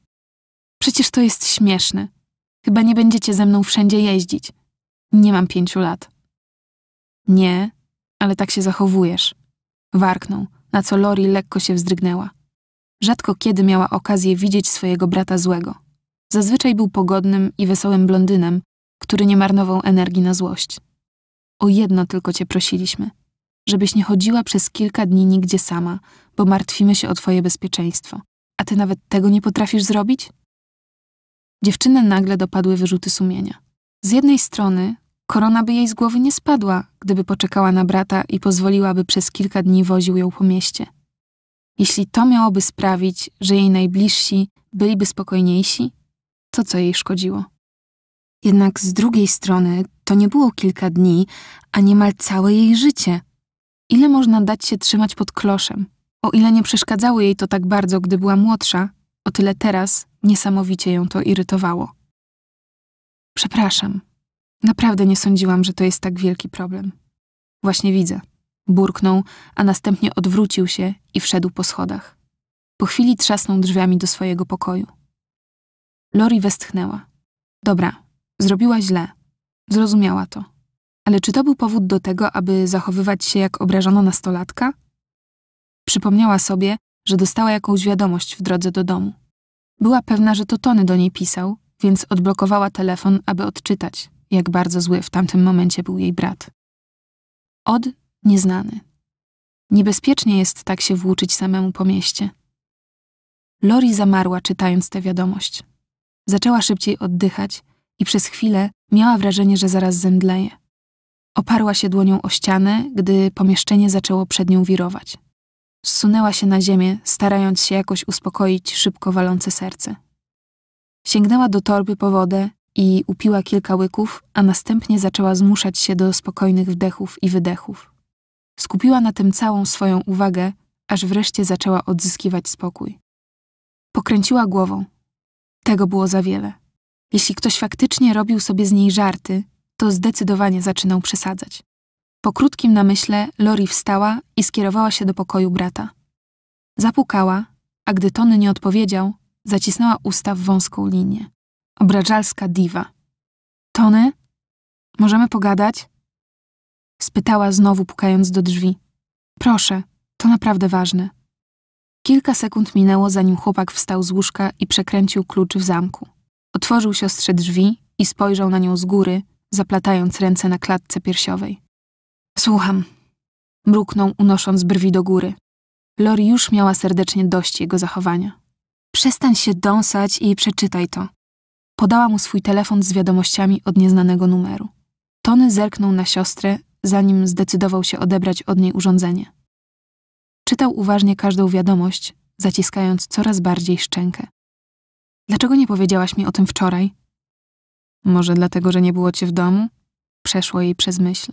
S1: Przecież to jest śmieszne. Chyba nie będziecie ze mną wszędzie jeździć. Nie mam pięciu lat. Nie, ale tak się zachowujesz. Warknął, na co Lori lekko się wzdrygnęła. Rzadko kiedy miała okazję widzieć swojego brata złego. Zazwyczaj był pogodnym i wesołym blondynem, który nie marnował energii na złość. O jedno tylko cię prosiliśmy. Żebyś nie chodziła przez kilka dni nigdzie sama, bo martwimy się o twoje bezpieczeństwo. A ty nawet tego nie potrafisz zrobić? Dziewczynę nagle dopadły wyrzuty sumienia. Z jednej strony, korona by jej z głowy nie spadła, gdyby poczekała na brata i pozwoliła, by przez kilka dni woził ją po mieście. Jeśli to miałoby sprawić, że jej najbliżsi byliby spokojniejsi, to co jej szkodziło? Jednak z drugiej strony to nie było kilka dni, a niemal całe jej życie. Ile można dać się trzymać pod kloszem? O ile nie przeszkadzało jej to tak bardzo, gdy była młodsza, o tyle teraz Niesamowicie ją to irytowało. Przepraszam. Naprawdę nie sądziłam, że to jest tak wielki problem. Właśnie widzę. Burknął, a następnie odwrócił się i wszedł po schodach. Po chwili trzasnął drzwiami do swojego pokoju. Lori westchnęła. Dobra, zrobiła źle. Zrozumiała to. Ale czy to był powód do tego, aby zachowywać się jak obrażona nastolatka? Przypomniała sobie, że dostała jakąś wiadomość w drodze do domu. Była pewna, że to Tony do niej pisał, więc odblokowała telefon, aby odczytać, jak bardzo zły w tamtym momencie był jej brat. Od nieznany. Niebezpiecznie jest tak się włóczyć samemu po mieście. Lori zamarła, czytając tę wiadomość. Zaczęła szybciej oddychać i przez chwilę miała wrażenie, że zaraz zemdleje. Oparła się dłonią o ścianę, gdy pomieszczenie zaczęło przed nią wirować. Zsunęła się na ziemię, starając się jakoś uspokoić szybko walące serce. Sięgnęła do torby po wodę i upiła kilka łyków, a następnie zaczęła zmuszać się do spokojnych wdechów i wydechów. Skupiła na tym całą swoją uwagę, aż wreszcie zaczęła odzyskiwać spokój. Pokręciła głową. Tego było za wiele. Jeśli ktoś faktycznie robił sobie z niej żarty, to zdecydowanie zaczynał przesadzać. Po krótkim namyśle Lori wstała i skierowała się do pokoju brata. Zapukała, a gdy Tony nie odpowiedział, zacisnęła usta w wąską linię. Obrażalska diwa. Tony? Możemy pogadać? Spytała znowu, pukając do drzwi. Proszę, to naprawdę ważne. Kilka sekund minęło, zanim chłopak wstał z łóżka i przekręcił klucz w zamku. Otworzył siostrze drzwi i spojrzał na nią z góry, zaplatając ręce na klatce piersiowej. Słucham. Mruknął, unosząc brwi do góry. Lori już miała serdecznie dość jego zachowania. Przestań się dąsać i przeczytaj to. Podała mu swój telefon z wiadomościami od nieznanego numeru. Tony zerknął na siostrę, zanim zdecydował się odebrać od niej urządzenie. Czytał uważnie każdą wiadomość, zaciskając coraz bardziej szczękę. Dlaczego nie powiedziałaś mi o tym wczoraj? Może dlatego, że nie było cię w domu? Przeszło jej przez myśl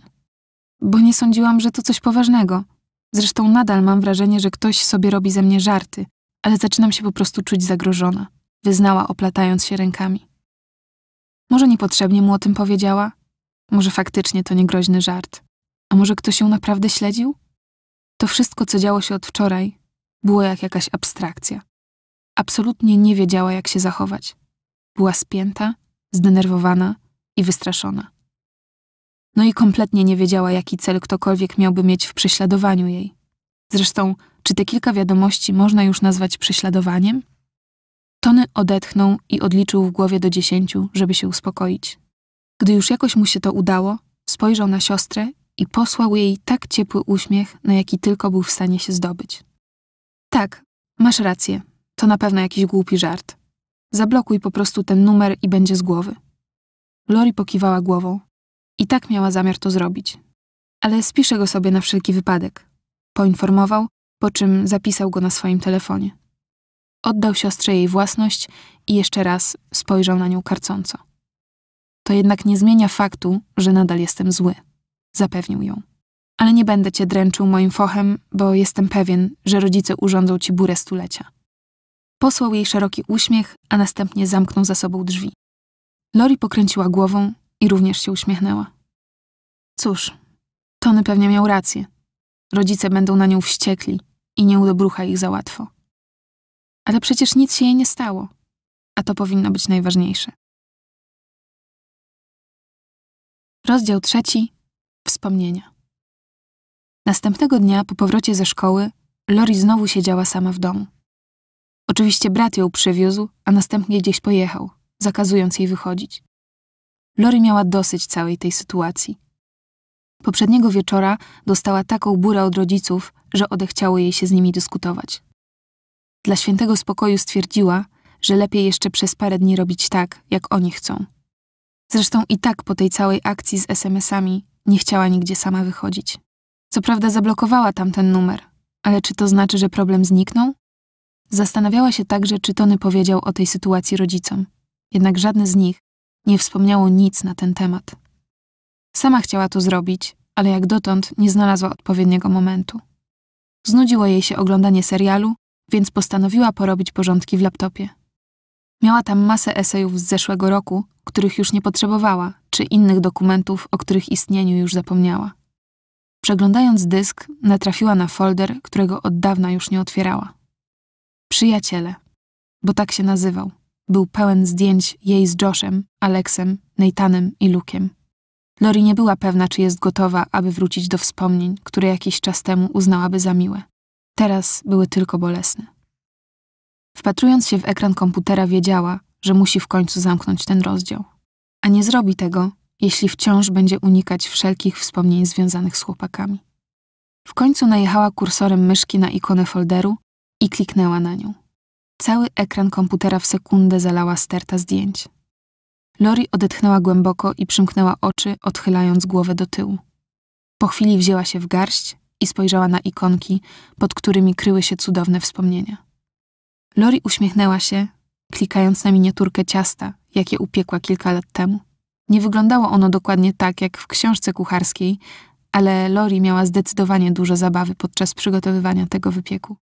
S1: bo nie sądziłam, że to coś poważnego. Zresztą nadal mam wrażenie, że ktoś sobie robi ze mnie żarty, ale zaczynam się po prostu czuć zagrożona, wyznała oplatając się rękami. Może niepotrzebnie mu o tym powiedziała? Może faktycznie to niegroźny żart? A może ktoś ją naprawdę śledził? To wszystko, co działo się od wczoraj, było jak jakaś abstrakcja. Absolutnie nie wiedziała, jak się zachować. Była spięta, zdenerwowana i wystraszona. No i kompletnie nie wiedziała, jaki cel ktokolwiek miałby mieć w prześladowaniu jej. Zresztą, czy te kilka wiadomości można już nazwać prześladowaniem? Tony odetchnął i odliczył w głowie do dziesięciu, żeby się uspokoić. Gdy już jakoś mu się to udało, spojrzał na siostrę i posłał jej tak ciepły uśmiech, na jaki tylko był w stanie się zdobyć. Tak, masz rację. To na pewno jakiś głupi żart. Zablokuj po prostu ten numer i będzie z głowy. Lori pokiwała głową. I tak miała zamiar to zrobić. Ale spiszę go sobie na wszelki wypadek. Poinformował, po czym zapisał go na swoim telefonie. Oddał siostrze jej własność i jeszcze raz spojrzał na nią karcąco. To jednak nie zmienia faktu, że nadal jestem zły. Zapewnił ją. Ale nie będę cię dręczył moim fochem, bo jestem pewien, że rodzice urządzą ci burę stulecia. Posłał jej szeroki uśmiech, a następnie zamknął za sobą drzwi. Lori pokręciła głową, i również się uśmiechnęła. Cóż, Tony pewnie miał rację. Rodzice będą na nią wściekli i nie udobrucha ich za łatwo. Ale przecież nic się jej nie stało, a to powinno być najważniejsze. Rozdział trzeci. Wspomnienia. Następnego dnia po powrocie ze szkoły Lori znowu siedziała sama w domu. Oczywiście brat ją przywiózł, a następnie gdzieś pojechał, zakazując jej wychodzić. Lori miała dosyć całej tej sytuacji. Poprzedniego wieczora dostała taką burę od rodziców, że odechciało jej się z nimi dyskutować. Dla świętego spokoju stwierdziła, że lepiej jeszcze przez parę dni robić tak, jak oni chcą. Zresztą i tak po tej całej akcji z SMS-ami nie chciała nigdzie sama wychodzić. Co prawda zablokowała tamten numer, ale czy to znaczy, że problem zniknął? Zastanawiała się także, czy Tony powiedział o tej sytuacji rodzicom. Jednak żadne z nich nie wspomniało nic na ten temat. Sama chciała to zrobić, ale jak dotąd nie znalazła odpowiedniego momentu. Znudziło jej się oglądanie serialu, więc postanowiła porobić porządki w laptopie. Miała tam masę esejów z zeszłego roku, których już nie potrzebowała, czy innych dokumentów, o których istnieniu już zapomniała. Przeglądając dysk, natrafiła na folder, którego od dawna już nie otwierała. Przyjaciele, bo tak się nazywał był pełen zdjęć jej z Joshem, Alexem, Nathanem i Lukiem. Lori nie była pewna, czy jest gotowa, aby wrócić do wspomnień, które jakiś czas temu uznałaby za miłe. Teraz były tylko bolesne. Wpatrując się w ekran komputera, wiedziała, że musi w końcu zamknąć ten rozdział. A nie zrobi tego, jeśli wciąż będzie unikać wszelkich wspomnień związanych z chłopakami. W końcu najechała kursorem myszki na ikonę folderu i kliknęła na nią. Cały ekran komputera w sekundę zalała sterta zdjęć. Lori odetchnęła głęboko i przymknęła oczy, odchylając głowę do tyłu. Po chwili wzięła się w garść i spojrzała na ikonki, pod którymi kryły się cudowne wspomnienia. Lori uśmiechnęła się, klikając na miniaturkę ciasta, jakie upiekła kilka lat temu. Nie wyglądało ono dokładnie tak, jak w książce kucharskiej, ale Lori miała zdecydowanie dużo zabawy podczas przygotowywania tego wypieku.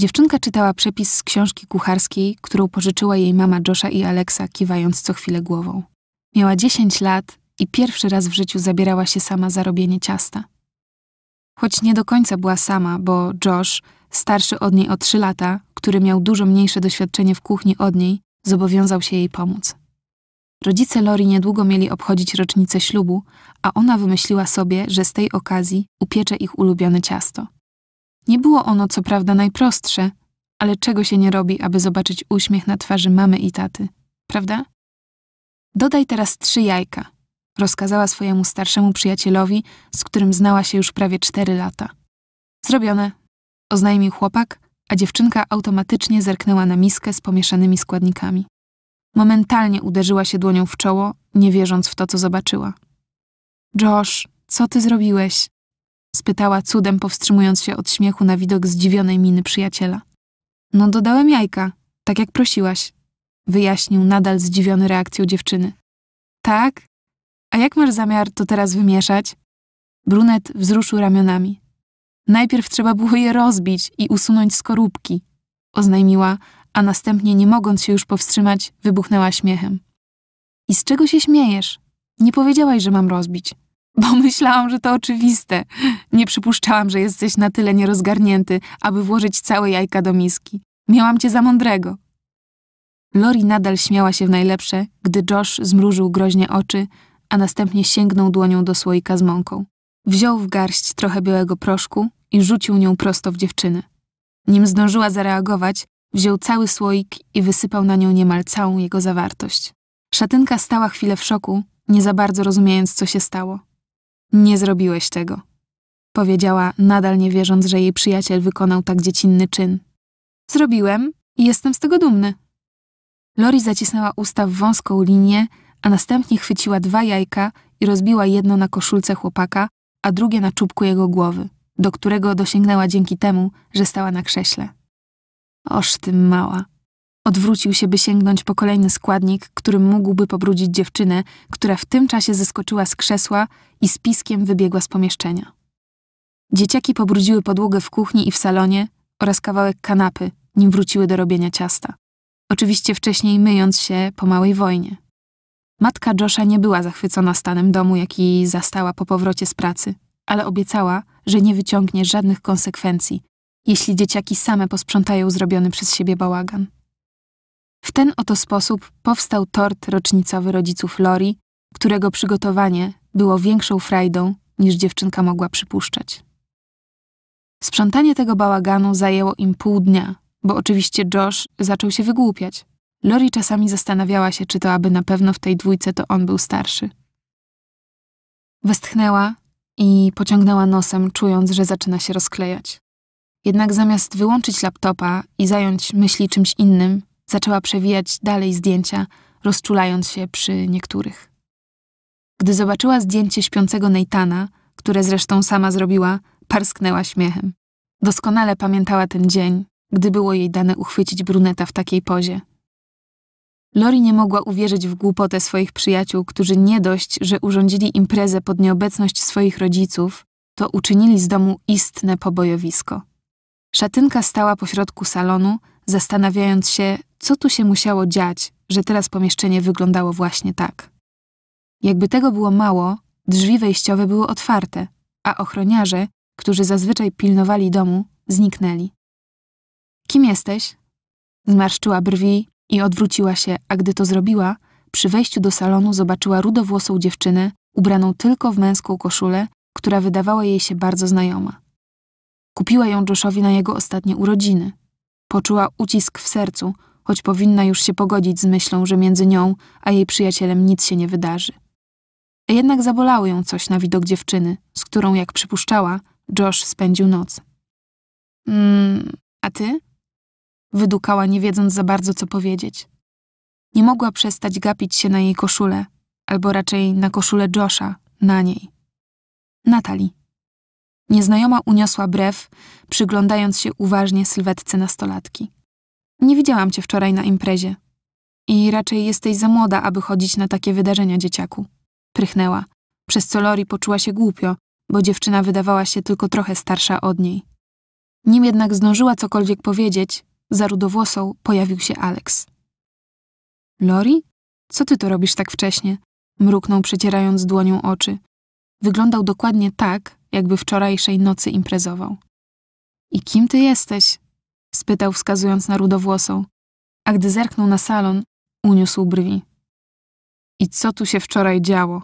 S1: Dziewczynka czytała przepis z książki kucharskiej, którą pożyczyła jej mama Josha i Alexa, kiwając co chwilę głową. Miała 10 lat i pierwszy raz w życiu zabierała się sama za robienie ciasta. Choć nie do końca była sama, bo Josh, starszy od niej o 3 lata, który miał dużo mniejsze doświadczenie w kuchni od niej, zobowiązał się jej pomóc. Rodzice Lori niedługo mieli obchodzić rocznicę ślubu, a ona wymyśliła sobie, że z tej okazji upiecze ich ulubione ciasto – nie było ono co prawda najprostsze, ale czego się nie robi, aby zobaczyć uśmiech na twarzy mamy i taty, prawda? Dodaj teraz trzy jajka, rozkazała swojemu starszemu przyjacielowi, z którym znała się już prawie cztery lata. Zrobione, oznajmił chłopak, a dziewczynka automatycznie zerknęła na miskę z pomieszanymi składnikami. Momentalnie uderzyła się dłonią w czoło, nie wierząc w to, co zobaczyła. Josh, co ty zrobiłeś? spytała cudem, powstrzymując się od śmiechu na widok zdziwionej miny przyjaciela. No dodałem jajka, tak jak prosiłaś, wyjaśnił nadal zdziwiony reakcją dziewczyny. Tak? A jak masz zamiar to teraz wymieszać? Brunet wzruszył ramionami. Najpierw trzeba było je rozbić i usunąć skorupki, oznajmiła, a następnie, nie mogąc się już powstrzymać, wybuchnęła śmiechem. I z czego się śmiejesz? Nie powiedziałaś, że mam rozbić. Bo myślałam, że to oczywiste, nie przypuszczałam, że jesteś na tyle nierozgarnięty, aby włożyć całe jajka do miski. Miałam cię za mądrego. Lori nadal śmiała się w najlepsze, gdy Josh zmrużył groźnie oczy, a następnie sięgnął dłonią do słoika z mąką. Wziął w garść trochę białego proszku i rzucił nią prosto w dziewczynę. Nim zdążyła zareagować, wziął cały słoik i wysypał na nią niemal całą jego zawartość. Szatynka stała chwilę w szoku, nie za bardzo rozumiejąc, co się stało. Nie zrobiłeś tego, powiedziała, nadal nie wierząc, że jej przyjaciel wykonał tak dziecinny czyn. Zrobiłem i jestem z tego dumny. Lori zacisnęła usta w wąską linię, a następnie chwyciła dwa jajka i rozbiła jedno na koszulce chłopaka, a drugie na czubku jego głowy, do którego dosięgnęła dzięki temu, że stała na krześle. Oż tym mała. Odwrócił się, by sięgnąć po kolejny składnik, którym mógłby pobrudzić dziewczynę, która w tym czasie zeskoczyła z krzesła i z piskiem wybiegła z pomieszczenia. Dzieciaki pobrudziły podłogę w kuchni i w salonie oraz kawałek kanapy, nim wróciły do robienia ciasta. Oczywiście wcześniej myjąc się po małej wojnie. Matka Josha nie była zachwycona stanem domu, jaki zastała po powrocie z pracy, ale obiecała, że nie wyciągnie żadnych konsekwencji, jeśli dzieciaki same posprzątają zrobiony przez siebie bałagan. W ten oto sposób powstał tort rocznicowy rodziców Lori, którego przygotowanie było większą frajdą niż dziewczynka mogła przypuszczać. Sprzątanie tego bałaganu zajęło im pół dnia, bo oczywiście Josh zaczął się wygłupiać. Lori czasami zastanawiała się, czy to aby na pewno w tej dwójce to on był starszy. Westchnęła i pociągnęła nosem, czując, że zaczyna się rozklejać. Jednak zamiast wyłączyć laptopa i zająć myśli czymś innym, zaczęła przewijać dalej zdjęcia, rozczulając się przy niektórych. Gdy zobaczyła zdjęcie śpiącego Neitana, które zresztą sama zrobiła, parsknęła śmiechem. Doskonale pamiętała ten dzień, gdy było jej dane uchwycić bruneta w takiej pozie. Lori nie mogła uwierzyć w głupotę swoich przyjaciół, którzy nie dość, że urządzili imprezę pod nieobecność swoich rodziców, to uczynili z domu istne pobojowisko. Szatynka stała pośrodku salonu, zastanawiając się, co tu się musiało dziać, że teraz pomieszczenie wyglądało właśnie tak. Jakby tego było mało, drzwi wejściowe były otwarte, a ochroniarze którzy zazwyczaj pilnowali domu, zniknęli. Kim jesteś? Zmarszczyła brwi i odwróciła się, a gdy to zrobiła, przy wejściu do salonu zobaczyła rudowłosą dziewczynę, ubraną tylko w męską koszulę, która wydawała jej się bardzo znajoma. Kupiła ją Joshowi na jego ostatnie urodziny. Poczuła ucisk w sercu, choć powinna już się pogodzić z myślą, że między nią a jej przyjacielem nic się nie wydarzy. Jednak zabolało ją coś na widok dziewczyny, z którą, jak przypuszczała, Josh spędził noc. Mm, a ty? Wydukała, nie wiedząc za bardzo, co powiedzieć. Nie mogła przestać gapić się na jej koszulę, albo raczej na koszulę Josha, na niej. Natali. Nieznajoma uniosła brew, przyglądając się uważnie sylwetce nastolatki. Nie widziałam cię wczoraj na imprezie. I raczej jesteś za młoda, aby chodzić na takie wydarzenia, dzieciaku. Prychnęła, przez co Lori poczuła się głupio, bo dziewczyna wydawała się tylko trochę starsza od niej. Nim jednak zdążyła cokolwiek powiedzieć, za rudowłosą pojawił się Alex. Lori? Co ty tu robisz tak wcześnie? Mruknął przecierając dłonią oczy. Wyglądał dokładnie tak, jakby wczorajszej nocy imprezował. I kim ty jesteś? spytał wskazując na rudowłosą. A gdy zerknął na salon, uniósł brwi. I co tu się wczoraj działo?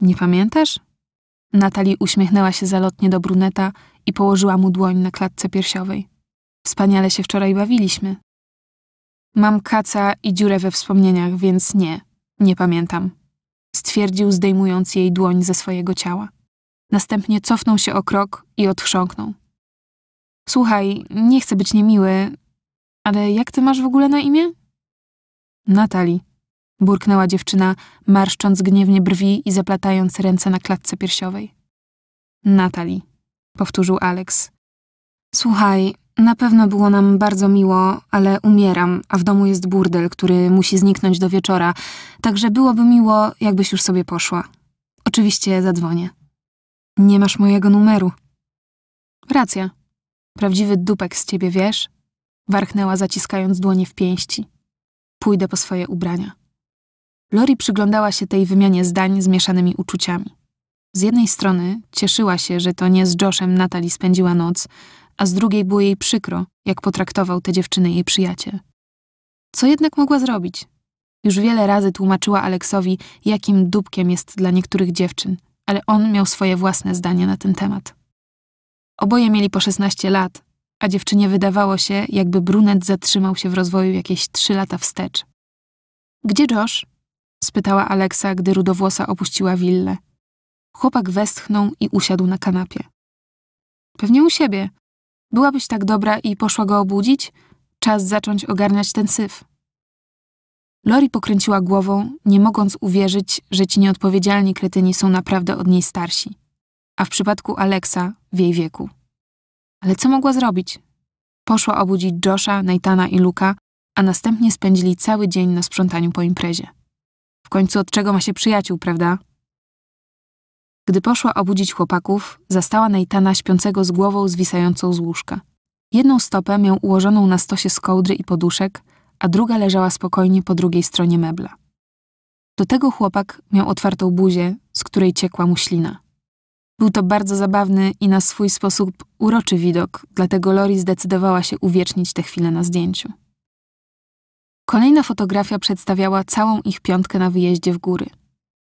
S1: Nie pamiętasz? Natali uśmiechnęła się zalotnie do bruneta i położyła mu dłoń na klatce piersiowej. Wspaniale się wczoraj bawiliśmy. Mam kaca i dziurę we wspomnieniach, więc nie, nie pamiętam. Stwierdził, zdejmując jej dłoń ze swojego ciała. Następnie cofnął się o krok i odchrząknął. Słuchaj, nie chcę być niemiły, ale jak ty masz w ogóle na imię? Natali burknęła dziewczyna, marszcząc gniewnie brwi i zaplatając ręce na klatce piersiowej. Natali, powtórzył Alex. Słuchaj, na pewno było nam bardzo miło, ale umieram, a w domu jest burdel, który musi zniknąć do wieczora, także byłoby miło, jakbyś już sobie poszła. Oczywiście zadzwonię. Nie masz mojego numeru. Racja. Prawdziwy dupek z ciebie, wiesz? Warknęła, zaciskając dłonie w pięści. Pójdę po swoje ubrania. Lori przyglądała się tej wymianie zdań z mieszanymi uczuciami. Z jednej strony cieszyła się, że to nie z Joshem Natali spędziła noc, a z drugiej było jej przykro, jak potraktował te dziewczyny jej przyjaciel. Co jednak mogła zrobić? Już wiele razy tłumaczyła Aleksowi, jakim dupkiem jest dla niektórych dziewczyn, ale on miał swoje własne zdanie na ten temat. Oboje mieli po 16 lat, a dziewczynie wydawało się, jakby brunet zatrzymał się w rozwoju jakieś 3 lata wstecz. Gdzie Josh? spytała Aleksa, gdy rudowłosa opuściła willę. Chłopak westchnął i usiadł na kanapie. Pewnie u siebie. Byłabyś tak dobra i poszła go obudzić? Czas zacząć ogarniać ten syf. Lori pokręciła głową, nie mogąc uwierzyć, że ci nieodpowiedzialni kretyni są naprawdę od niej starsi. A w przypadku Aleksa w jej wieku. Ale co mogła zrobić? Poszła obudzić Josha, Nathana i Luka, a następnie spędzili cały dzień na sprzątaniu po imprezie. W końcu od czego ma się przyjaciół, prawda? Gdy poszła obudzić chłopaków, zastała Neitana śpiącego z głową zwisającą z łóżka. Jedną stopę miał ułożoną na stosie z kołdry i poduszek, a druga leżała spokojnie po drugiej stronie mebla. Do tego chłopak miał otwartą buzię, z której ciekła mu ślina. Był to bardzo zabawny i na swój sposób uroczy widok, dlatego Lori zdecydowała się uwiecznić tę chwilę na zdjęciu. Kolejna fotografia przedstawiała całą ich piątkę na wyjeździe w góry.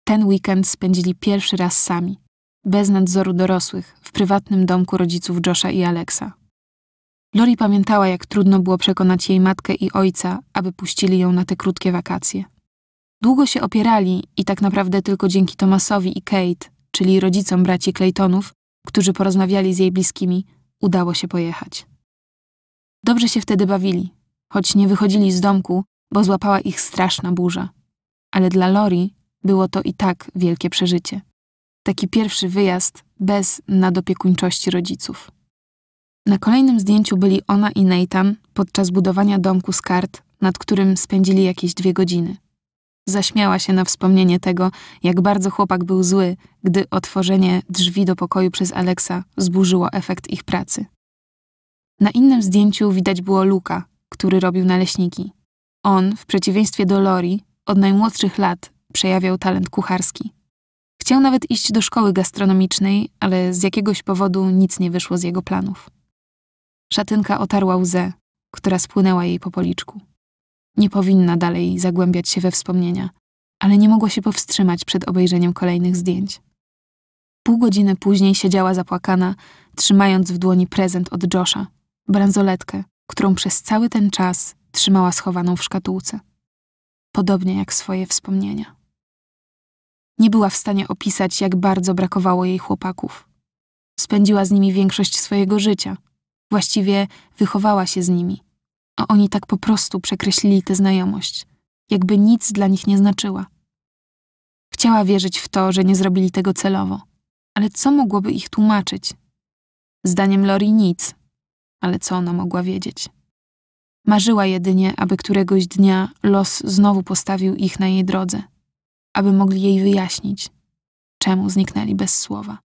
S1: Ten weekend spędzili pierwszy raz sami, bez nadzoru dorosłych, w prywatnym domku rodziców Josha i Alexa. Lori pamiętała, jak trudno było przekonać jej matkę i ojca, aby puścili ją na te krótkie wakacje. Długo się opierali i tak naprawdę tylko dzięki Tomasowi i Kate, czyli rodzicom braci Claytonów, którzy porozmawiali z jej bliskimi, udało się pojechać. Dobrze się wtedy bawili, choć nie wychodzili z domku, bo złapała ich straszna burza. Ale dla Lori było to i tak wielkie przeżycie. Taki pierwszy wyjazd bez nadopiekuńczości rodziców. Na kolejnym zdjęciu byli ona i Nathan podczas budowania domku z kart, nad którym spędzili jakieś dwie godziny. Zaśmiała się na wspomnienie tego, jak bardzo chłopak był zły, gdy otworzenie drzwi do pokoju przez Alexa zburzyło efekt ich pracy. Na innym zdjęciu widać było Luka, który robił naleśniki. On, w przeciwieństwie do Lori, od najmłodszych lat przejawiał talent kucharski. Chciał nawet iść do szkoły gastronomicznej, ale z jakiegoś powodu nic nie wyszło z jego planów. Szatynka otarła łzę, która spłynęła jej po policzku. Nie powinna dalej zagłębiać się we wspomnienia, ale nie mogła się powstrzymać przed obejrzeniem kolejnych zdjęć. Pół godziny później siedziała zapłakana, trzymając w dłoni prezent od Josha bransoletkę, którą przez cały ten czas trzymała schowaną w szkatułce, podobnie jak swoje wspomnienia. Nie była w stanie opisać, jak bardzo brakowało jej chłopaków. Spędziła z nimi większość swojego życia, właściwie wychowała się z nimi, a oni tak po prostu przekreślili tę znajomość, jakby nic dla nich nie znaczyła. Chciała wierzyć w to, że nie zrobili tego celowo, ale co mogłoby ich tłumaczyć? Zdaniem Lori nic, ale co ona mogła wiedzieć? Marzyła jedynie, aby któregoś dnia los znowu postawił ich na jej drodze, aby mogli jej wyjaśnić, czemu zniknęli bez słowa.